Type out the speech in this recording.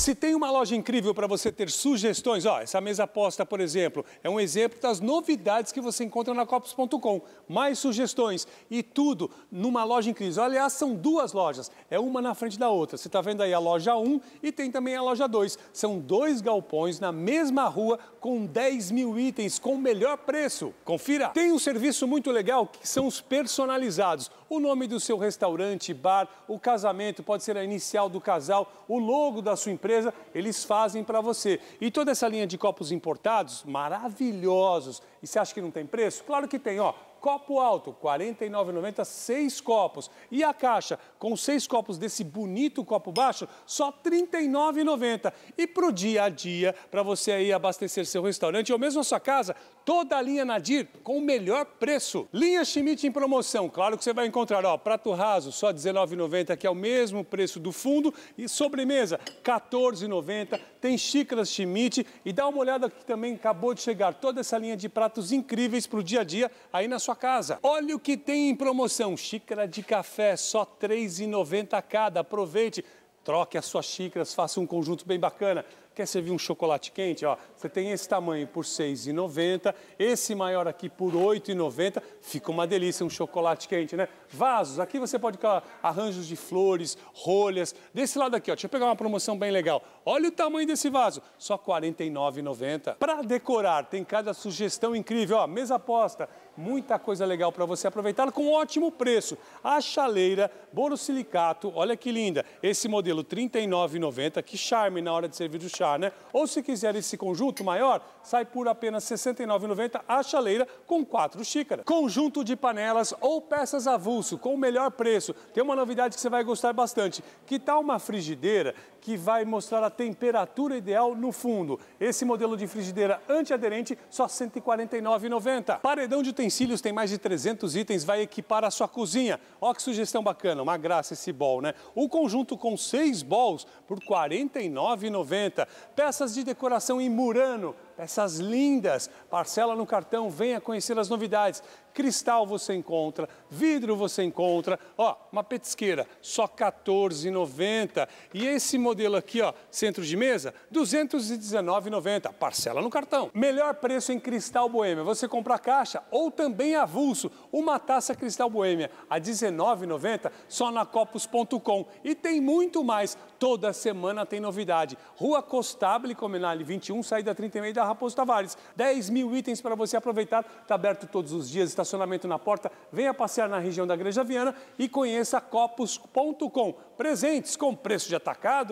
Se tem uma loja incrível para você ter sugestões, ó, essa mesa posta, por exemplo, é um exemplo das novidades que você encontra na copos.com. Mais sugestões e tudo numa loja incrível. Aliás, são duas lojas, é uma na frente da outra. Você está vendo aí a loja 1 e tem também a loja 2. São dois galpões na mesma rua com 10 mil itens com o melhor preço. Confira! Tem um serviço muito legal que são os personalizados. O nome do seu restaurante, bar, o casamento, pode ser a inicial do casal, o logo da sua empresa empresa, eles fazem para você. E toda essa linha de copos importados, maravilhosos. E você acha que não tem preço? Claro que tem, ó copo alto, R$ 49,90, seis copos. E a caixa com seis copos desse bonito copo baixo, só R$ 39,90. E para o dia a dia, para você aí abastecer seu restaurante ou mesmo a sua casa, toda a linha Nadir com o melhor preço. Linha Schmidt em promoção, claro que você vai encontrar, ó, prato raso só R$ 19,90, que é o mesmo preço do fundo, e sobremesa R$ 14,90, tem xícaras Schmidt e dá uma olhada que também acabou de chegar toda essa linha de pratos incríveis para o dia a dia aí na sua sua casa. Olha o que tem em promoção: xícara de café, só R$ 3,90 cada. Aproveite, troque as suas xícaras, faça um conjunto bem bacana. Quer servir um chocolate quente? Ó, você tem esse tamanho por R$ 6,90, esse maior aqui por R$ 8,90. Fica uma delícia um chocolate quente, né? Vasos, aqui você pode colocar arranjos de flores, rolhas. Desse lado aqui, ó, deixa eu pegar uma promoção bem legal. Olha o tamanho desse vaso, só R$ 49,90. Para decorar, tem cada sugestão incrível. Ó, mesa aposta, muita coisa legal para você aproveitar com um ótimo preço. A chaleira borosilicato, olha que linda. Esse modelo R$ 39,90, que charme na hora de servir o achar, né? Ou se quiser esse conjunto maior, sai por apenas R$ 69,90 a chaleira com quatro xícaras. Conjunto de panelas ou peças avulso com o melhor preço. Tem uma novidade que você vai gostar bastante. Que tal uma frigideira que vai mostrar a temperatura ideal no fundo? Esse modelo de frigideira antiaderente só R$ 149,90. Paredão de utensílios tem mais de 300 itens, vai equipar a sua cozinha. Ó que sugestão bacana, uma graça esse bol, né? O conjunto com seis bols por R$ 49,90 peças de decoração em murano, essas lindas. Parcela no cartão, venha conhecer as novidades. Cristal você encontra, vidro você encontra. Ó, uma petisqueira, só R$ 14,90. E esse modelo aqui, ó, centro de mesa, R$ 219,90. Parcela no cartão. Melhor preço em Cristal Boêmia. Você compra caixa ou também avulso. Uma taça Cristal Boêmia a R$ 19,90 só na copos.com. E tem muito mais. Toda semana tem novidade. Rua Costable Comenale 21, saída 30 e meia da Raposo Tavares. 10 mil itens para você aproveitar. Está aberto todos os dias, estacionamento na porta. Venha passear na região da Igreja Viana e conheça copos.com. Presentes com preço de atacado.